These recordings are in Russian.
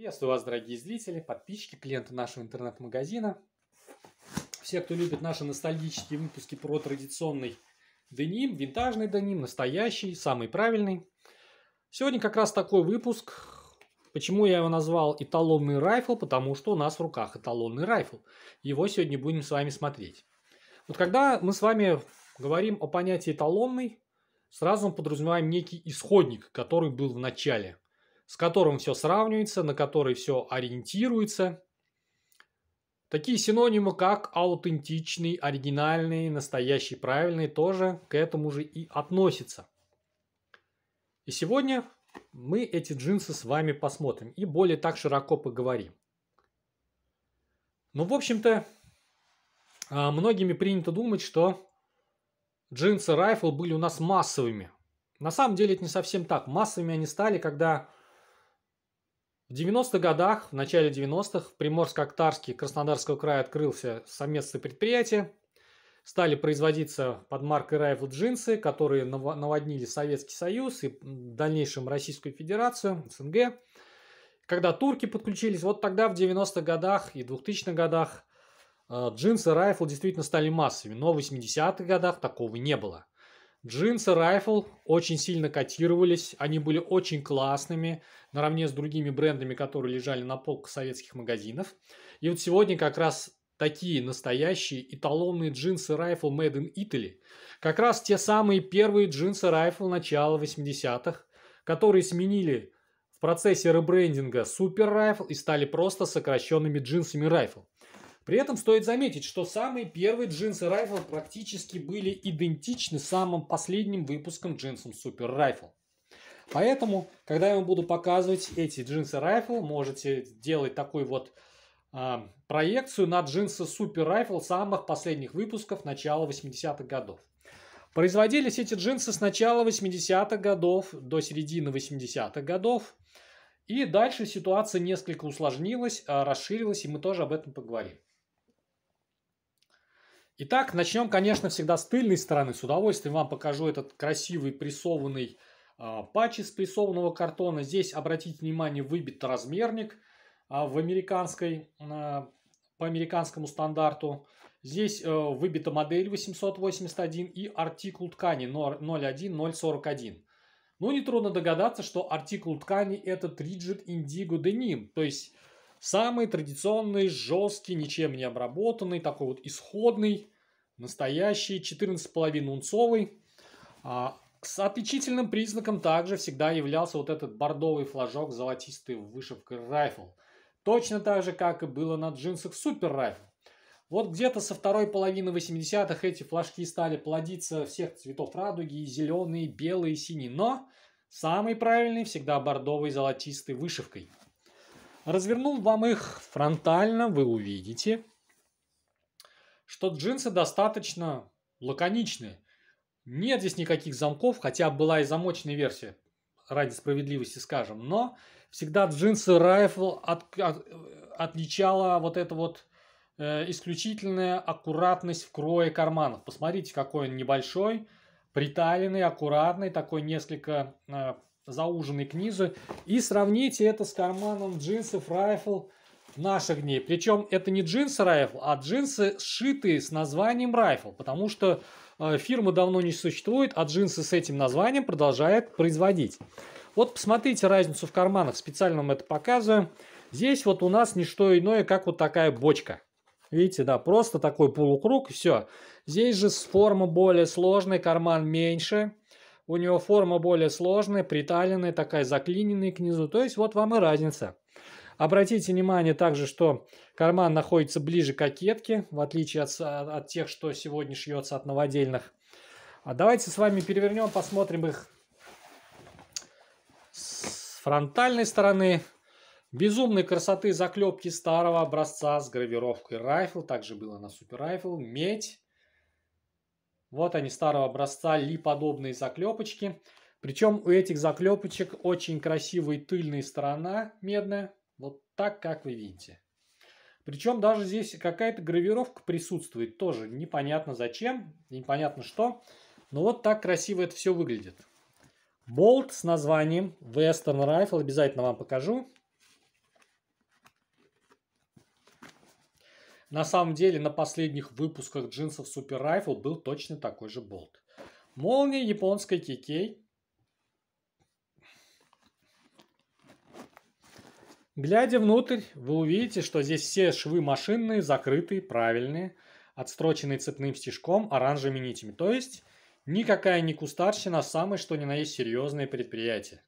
Приветствую вас, дорогие зрители, подписчики, клиенты нашего интернет-магазина. Все, кто любит наши ностальгические выпуски про традиционный деним, винтажный деним, настоящий, самый правильный. Сегодня как раз такой выпуск. Почему я его назвал эталонный райфл? Потому что у нас в руках эталонный райфл. Его сегодня будем с вами смотреть. Вот когда мы с вами говорим о понятии эталонный, сразу подразумеваем некий исходник, который был в начале – с которым все сравнивается, на который все ориентируется. Такие синонимы, как аутентичный, оригинальный, настоящий, правильный, тоже к этому же и относятся. И сегодня мы эти джинсы с вами посмотрим и более так широко поговорим. Ну, в общем-то, а, многими принято думать, что джинсы Rifle были у нас массовыми. На самом деле это не совсем так. Массовыми они стали, когда в 90-х годах, в начале 90-х, в Приморско-Актарске Краснодарского края открылся совместное предприятие. Стали производиться под маркой Rival джинсы, которые наводнили Советский Союз и в дальнейшем Российскую Федерацию, СНГ. Когда турки подключились, вот тогда в 90-х годах и 2000-х годах э, джинсы Райфл действительно стали массовыми, но в 80-х годах такого не было – Джинсы Rifle очень сильно котировались, они были очень классными, наравне с другими брендами, которые лежали на полках советских магазинов. И вот сегодня как раз такие настоящие эталонные джинсы Rifle Made in Italy. Как раз те самые первые джинсы Rifle начала 80-х, которые сменили в процессе ребрендинга Super Rifle и стали просто сокращенными джинсами Rifle. При этом стоит заметить, что самые первые джинсы Rifle практически были идентичны самым последним выпуском джинсам Super Rifle. Поэтому, когда я вам буду показывать эти джинсы Rifle, можете делать такой вот э, проекцию на джинсы Super Rifle самых последних выпусков начала 80-х годов. Производились эти джинсы с начала 80-х годов до середины 80-х годов. И дальше ситуация несколько усложнилась, а, расширилась, и мы тоже об этом поговорим. Итак, начнем, конечно, всегда с тыльной стороны. С удовольствием вам покажу этот красивый прессованный э, патч из прессованного картона. Здесь, обратите внимание, выбит размерник э, в американской, э, по американскому стандарту. Здесь э, выбита модель 881 и артикул ткани 01041. Ну, нетрудно догадаться, что артикул ткани это Rigid Indigo Denim, то есть Самый традиционный, жесткий, ничем не обработанный, такой вот исходный, настоящий, 14,5 унцовый. А, с отличительным признаком также всегда являлся вот этот бордовый флажок с золотистой вышивкой райфл. Точно так же, как и было на джинсах Супер Райфл. Вот где-то со второй половины 80-х эти флажки стали плодиться всех цветов радуги, зеленые, белые, синие, но самый правильный всегда бордовый золотистой вышивкой – Развернул вам их фронтально, вы увидите, что джинсы достаточно лаконичные. Нет здесь никаких замков, хотя была и замочная версия, ради справедливости скажем. Но всегда джинсы Rifle от, от, отличала вот эта вот э, исключительная аккуратность в крое карманов. Посмотрите, какой он небольшой, приталенный, аккуратный, такой несколько э, зауженной к низу. И сравните это с карманом джинсов Rifle наших дней. Причем это не джинсы Rifle, а джинсы, сшитые с названием Rifle. Потому что э, фирма давно не существует, а джинсы с этим названием продолжает производить. Вот посмотрите разницу в карманах, специально вам это показываю. Здесь вот у нас не что иное, как вот такая бочка. Видите, да, просто такой полукруг, и все. Здесь же форма более сложная, карман меньше у него форма более сложная, приталенная, такая заклиненная к низу. То есть вот вам и разница. Обратите внимание также, что карман находится ближе к кокетке, в отличие от, от тех, что сегодня шьется от новодельных. А давайте с вами перевернем, посмотрим их с фронтальной стороны. Безумной красоты заклепки старого образца с гравировкой райфл. Также было на супер райфл. Медь. Вот они старого образца ли-подобные заклепочки. Причем у этих заклепочек очень красивая тыльная сторона медная. Вот так, как вы видите. Причем даже здесь какая-то гравировка присутствует тоже. Непонятно зачем, непонятно что. Но вот так красиво это все выглядит. Болт с названием Western Rifle обязательно вам покажу. На самом деле на последних выпусках джинсов Super Rifle был точно такой же болт. Молния японской кикей. Глядя внутрь, вы увидите, что здесь все швы машинные, закрытые, правильные, отстроченные цепным стежком, оранжевыми нитями. То есть никакая не кустарщина, а самое что ни на есть серьезное предприятие.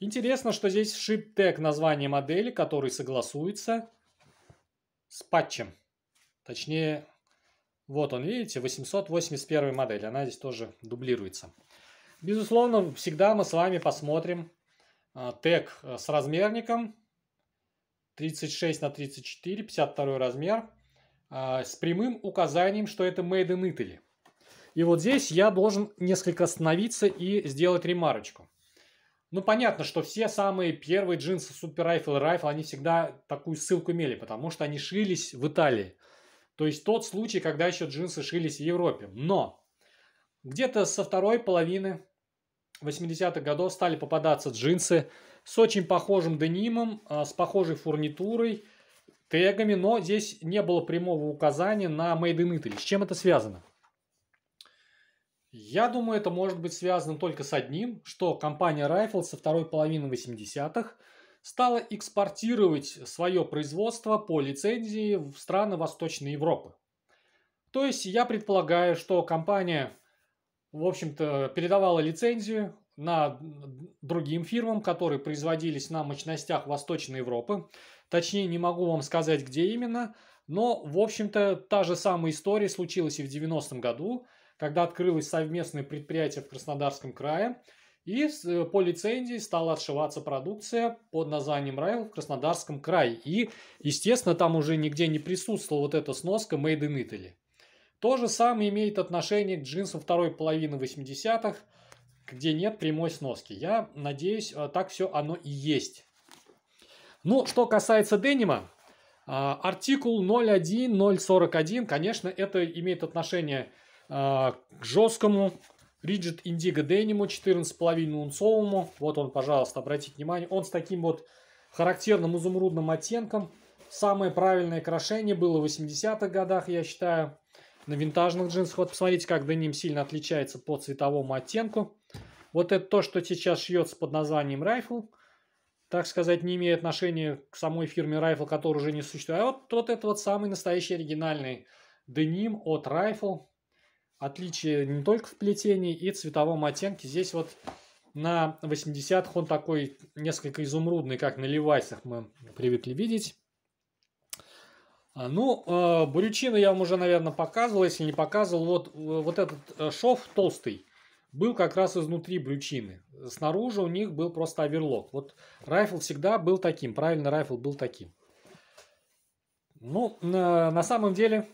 Интересно, что здесь вшит тег названия модели, который согласуется с патчем. Точнее, вот он, видите, 881 модель. Она здесь тоже дублируется. Безусловно, всегда мы с вами посмотрим а, тег а, с размерником 36 на 34, 52 размер, а, с прямым указанием, что это Made in Italy. И вот здесь я должен несколько остановиться и сделать ремарочку. Ну, понятно, что все самые первые джинсы Super Rifle и Rifle, они всегда такую ссылку имели, потому что они шились в Италии. То есть тот случай, когда еще джинсы шились в Европе. Но где-то со второй половины 80-х годов стали попадаться джинсы с очень похожим денимом, а, с похожей фурнитурой, тегами, но здесь не было прямого указания на Made in Italy. С чем это связано? Я думаю, это может быть связано только с одним, что компания Rifle со второй половины 80-х стала экспортировать свое производство по лицензии в страны Восточной Европы. То есть я предполагаю, что компания, в общем-то, передавала лицензию на другим фирмам, которые производились на мощностях Восточной Европы. Точнее, не могу вам сказать, где именно, но, в общем-то, та же самая история случилась и в 90-м году, когда открылось совместное предприятие в Краснодарском крае, и э, по лицензии стала отшиваться продукция под названием «Райл» в Краснодарском крае. И, естественно, там уже нигде не присутствовала вот эта сноска «Made in Italy». То же самое имеет отношение к джинсам второй половины 80-х, где нет прямой сноски. Я надеюсь, э, так все оно и есть. Ну, что касается денима, а, артикул 01041, конечно, это имеет отношение к а, к жесткому Rigid Indigo Denim 14,5 унцовому. Вот он, пожалуйста, обратите внимание. Он с таким вот характерным изумрудным оттенком. Самое правильное крашение было в 80-х годах, я считаю. На винтажных джинсах. Вот посмотрите, как деним сильно отличается по цветовому оттенку. Вот это то, что сейчас шьется под названием Rifle. Так сказать, не имеет отношения к самой фирме Rifle, которая уже не существует. А вот, вот это вот самый настоящий оригинальный деним от Rifle отличие не только в плетении и цветовом оттенке. Здесь вот на 80-х он такой несколько изумрудный, как на левайсах мы привыкли видеть. А, ну, э, бурючина я вам уже, наверное, показывал, если не показывал. Вот, э, вот этот э, шов толстый был как раз изнутри брючины. Снаружи у них был просто оверлок. Вот райфл всегда был таким, правильно райфл был таким. Ну, на самом деле,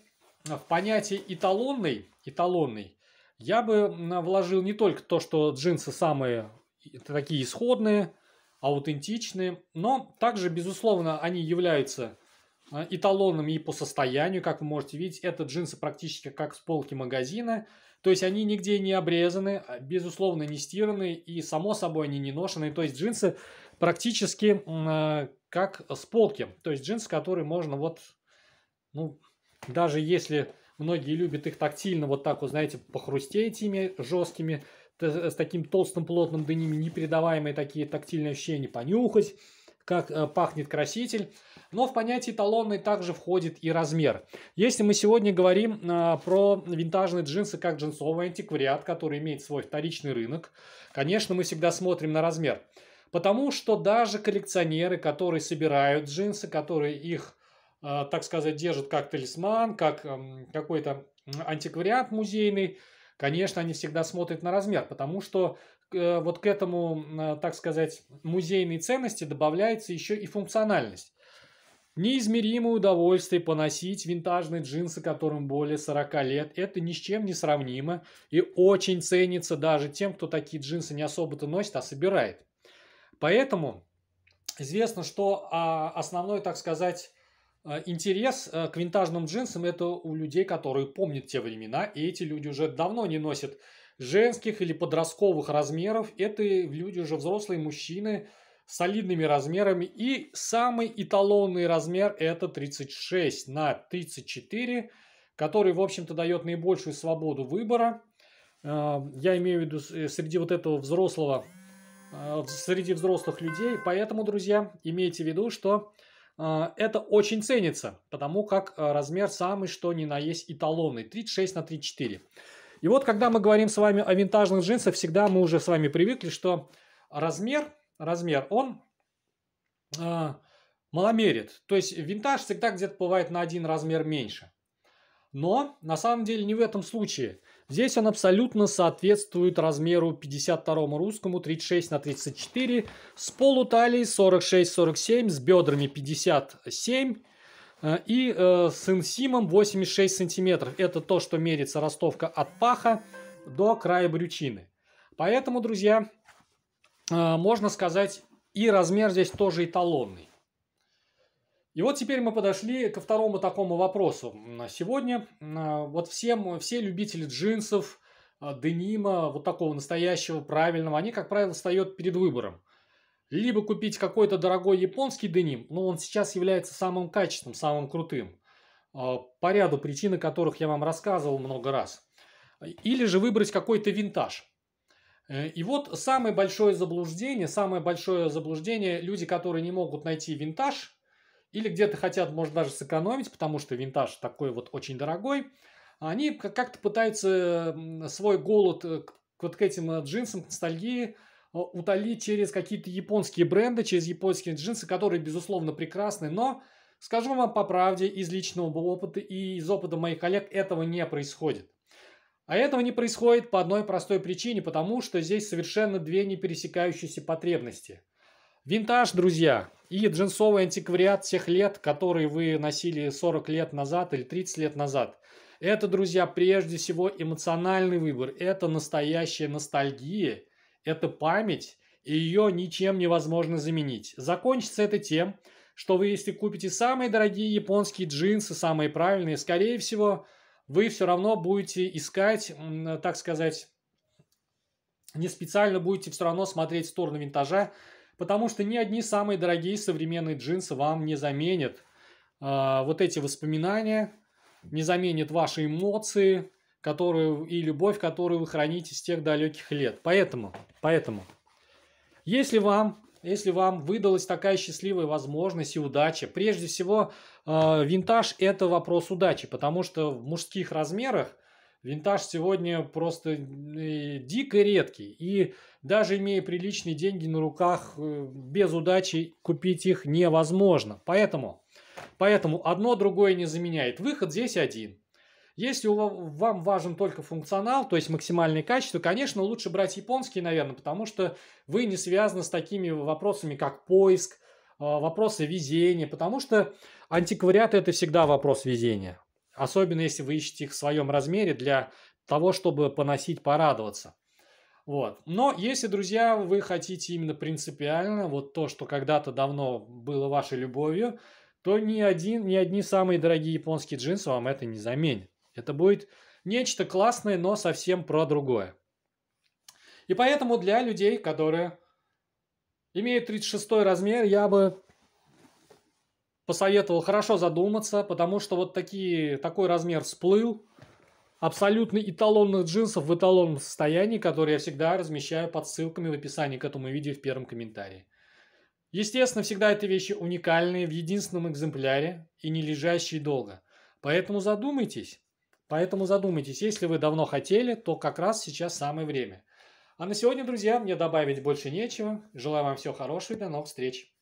в понятие эталонный, эталонный я бы вложил не только то, что джинсы самые такие исходные, аутентичные, но также, безусловно, они являются а, эталонами и по состоянию, как вы можете видеть, это джинсы практически как с полки магазина, то есть они нигде не обрезаны, а, безусловно, не стираны и, само собой, они не ношены. То есть джинсы практически э, как с полки. То есть джинсы, которые можно вот, ну, даже если многие любят их тактильно, вот так вот, знаете, похрустеть ими жесткими, э, с таким толстым плотным до ними непередаваемые такие тактильные ощущения, понюхать, как э, пахнет краситель. Но в понятие эталонный также входит и размер. Если мы сегодня говорим а, про винтажные джинсы как джинсовый антиквариат, который имеет свой вторичный рынок, конечно, мы всегда смотрим на размер. Потому что даже коллекционеры, которые собирают джинсы, которые их а, так сказать, держат как талисман, как какой-то антиквариат музейный, конечно, они всегда смотрят на размер, потому что э, вот к этому, а, так сказать, музейной ценности добавляется еще и функциональность. Неизмеримое удовольствие поносить винтажные джинсы, которым более 40 лет. Это ни с чем не сравнимо и очень ценится даже тем, кто такие джинсы не особо-то носит, а собирает. Поэтому известно, что а, основной, так сказать, а, интерес а, к винтажным джинсам это у людей, которые помнят те времена, и эти люди уже давно не носят женских или подростковых размеров. Это люди уже взрослые мужчины с солидными размерами. И самый эталонный размер это 36 на 34, который, в общем-то, дает наибольшую свободу выбора. А, я имею в виду э, среди вот этого взрослого, среди взрослых людей. Поэтому, друзья, имейте в виду, что а, это очень ценится, потому как а, размер самый что ни на есть эталонный, 36 на 34. И вот, когда мы говорим с вами о винтажных джинсах, всегда мы уже с вами привыкли, что размер, размер, он э, маломерит. То есть винтаж всегда где-то бывает на один размер меньше. Но на самом деле не в этом случае. Здесь он абсолютно соответствует размеру 52 русскому 36 на 34 с полуталией 46-47, с бедрами 57 э, и э, с инсимом 86 сантиметров. Это то, что мерится ростовка от паха до края брючины. Поэтому, друзья, э, можно сказать, и размер здесь тоже эталонный. И вот теперь мы подошли ко второму такому вопросу. Сегодня а, вот всем, все любители джинсов, а, денима, вот такого настоящего, правильного, они, как правило, встают перед выбором. Либо купить какой-то дорогой японский деним, но он сейчас является самым качественным, самым крутым, а, по ряду причин, о которых я вам рассказывал много раз. Или же выбрать какой-то винтаж. Э, и вот самое большое заблуждение, самое большое заблуждение, люди, которые не могут найти винтаж – или где-то хотят, может, даже сэкономить, потому что винтаж такой вот очень дорогой, они как-то пытаются свой голод э, к, вот к этим э, джинсам, к ностальгии э, утолить через какие-то японские бренды, через японские джинсы, которые, безусловно, прекрасны, но, скажу вам по правде, из личного опыта и из опыта моих коллег этого не происходит. А этого не происходит по одной простой причине, потому что здесь совершенно две не пересекающиеся потребности – Винтаж, друзья, и джинсовый антиквариат тех лет, которые вы носили 40 лет назад или 30 лет назад. Это, друзья, прежде всего эмоциональный выбор. Это настоящая ностальгия, это память, и ее ничем невозможно заменить. Закончится это тем, что вы, если купите самые дорогие японские джинсы, самые правильные, скорее всего, вы все равно будете искать, так сказать, не специально будете все равно смотреть в сторону винтажа, потому что ни одни самые дорогие современные джинсы вам не заменят э, вот эти воспоминания, не заменят ваши эмоции которую, и любовь, которую вы храните с тех далеких лет. Поэтому, поэтому, если вам если вам выдалась такая счастливая возможность и удача. Прежде всего, э, винтаж – это вопрос удачи, потому что в мужских размерах Винтаж сегодня просто э, дико редкий. И даже имея приличные деньги на руках, э, без удачи купить их невозможно. Поэтому, поэтому одно другое не заменяет. Выход здесь один. Если вам важен только функционал, то есть максимальное качество, конечно, лучше брать японские, наверное, потому что вы не связаны с такими вопросами, как поиск, а, вопросы везения, потому что антиквариат это всегда вопрос везения. Особенно, если вы ищете их в своем размере для того, чтобы поносить, порадоваться. Вот. Но если, друзья, вы хотите именно принципиально вот то, что когда-то давно было вашей любовью, то ни, один, ни одни самые дорогие японские джинсы вам это не заменят. Это будет нечто классное, но совсем про другое. И поэтому для людей, которые имеют 36 размер, я бы посоветовал хорошо задуматься, потому что вот такие, такой размер всплыл. Абсолютный эталонных джинсов в эталонном состоянии, которые я всегда размещаю под ссылками в описании к этому видео в первом комментарии. Естественно, всегда эти вещи уникальные, в единственном экземпляре и не лежащие долго. Поэтому задумайтесь. Поэтому задумайтесь, если вы давно хотели, то как раз сейчас самое время. А на сегодня, друзья, мне добавить больше нечего. Желаю вам всего хорошего и до новых встреч.